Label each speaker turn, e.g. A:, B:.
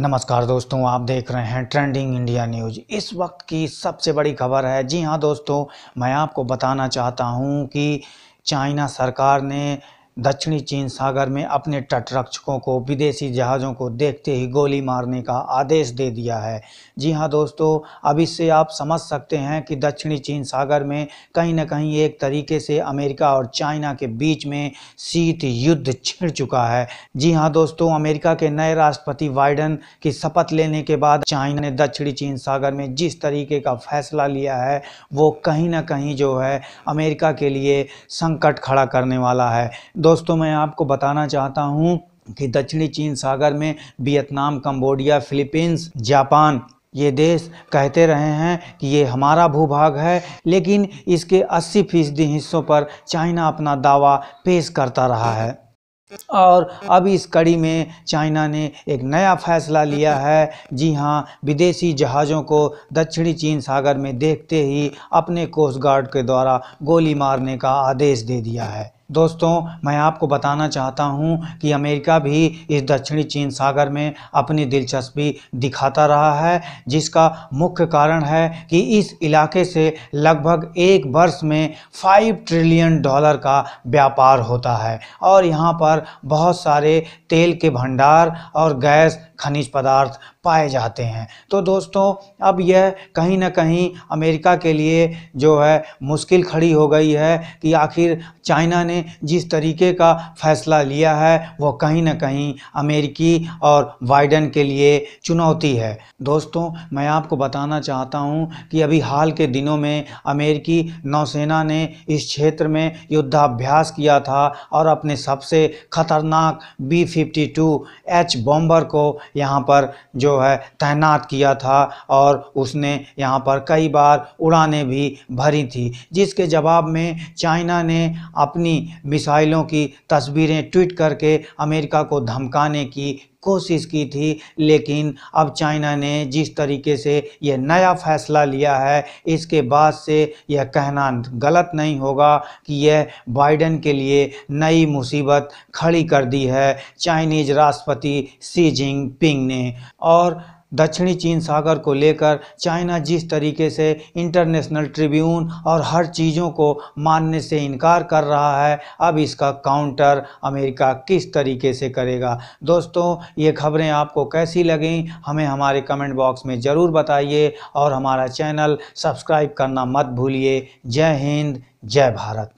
A: नमस्कार दोस्तों आप देख रहे हैं ट्रेंडिंग इंडिया न्यूज इस वक्त की सबसे बड़ी खबर है जी हाँ दोस्तों मैं आपको बताना चाहता हूँ कि चाइना सरकार ने दक्षिणी चीन सागर में अपने तटरक्षकों को विदेशी जहाज़ों को देखते ही गोली मारने का आदेश दे दिया है जी हाँ दोस्तों अब इससे आप समझ सकते हैं कि दक्षिणी चीन सागर में कहीं ना कहीं एक तरीके से अमेरिका और चाइना के बीच में शीत युद्ध छिड़ चुका है जी हाँ दोस्तों अमेरिका के नए राष्ट्रपति बाइडन की शपथ लेने के बाद चाइना ने दक्षिणी चीन सागर में जिस तरीके का फैसला लिया है वो कहीं ना कहीं जो है अमेरिका के लिए संकट खड़ा करने वाला है दोस्तों मैं आपको बताना चाहता हूँ कि दक्षिणी चीन सागर में वियतनाम कम्बोडिया फिलीपींस जापान ये देश कहते रहे हैं कि ये हमारा भूभाग है लेकिन इसके 80 फीसदी हिस्सों पर चाइना अपना दावा पेश करता रहा है और अब इस कड़ी में चाइना ने एक नया फैसला लिया है जी हाँ विदेशी जहाज़ों को दक्षिणी चीन सागर में देखते ही अपने कोस्ट गार्ड के द्वारा गोली मारने का आदेश दे दिया है दोस्तों मैं आपको बताना चाहता हूं कि अमेरिका भी इस दक्षिणी चीन सागर में अपनी दिलचस्पी दिखाता रहा है जिसका मुख्य कारण है कि इस इलाके से लगभग एक वर्ष में फाइव ट्रिलियन डॉलर का व्यापार होता है और यहां पर बहुत सारे तेल के भंडार और गैस खनिज पदार्थ पाए जाते हैं तो दोस्तों अब यह कहीं ना कहीं अमेरिका के लिए जो है मुश्किल खड़ी हो गई है कि आखिर चाइना ने जिस तरीके का फ़ैसला लिया है वो कहीं ना कहीं अमेरिकी और बाइडन के लिए चुनौती है दोस्तों मैं आपको बताना चाहता हूँ कि अभी हाल के दिनों में अमेरिकी नौसेना ने इस क्षेत्र में युद्धाभ्यास किया था और अपने सबसे ख़तरनाक B fifty two H bomber को यहाँ पर जो जो है तैनात किया था और उसने यहाँ पर कई बार उड़ानें भी भरी थी जिसके जवाब में चाइना ने अपनी मिसाइलों की तस्वीरें ट्वीट करके अमेरिका को धमकाने की कोशिश की थी लेकिन अब चाइना ने जिस तरीके से यह नया फैसला लिया है इसके बाद से यह कहना गलत नहीं होगा कि यह बाइडन के लिए नई मुसीबत खड़ी कर दी है चाइनीज राष्ट्रपति सी जिनपिंग ने और दक्षिणी चीन सागर को लेकर चाइना जिस तरीके से इंटरनेशनल ट्रिब्यून और हर चीज़ों को मानने से इनकार कर रहा है अब इसका काउंटर अमेरिका किस तरीके से करेगा दोस्तों ये खबरें आपको कैसी लगें हमें हमारे कमेंट बॉक्स में ज़रूर बताइए और हमारा चैनल सब्सक्राइब करना मत भूलिए जय हिंद जय भारत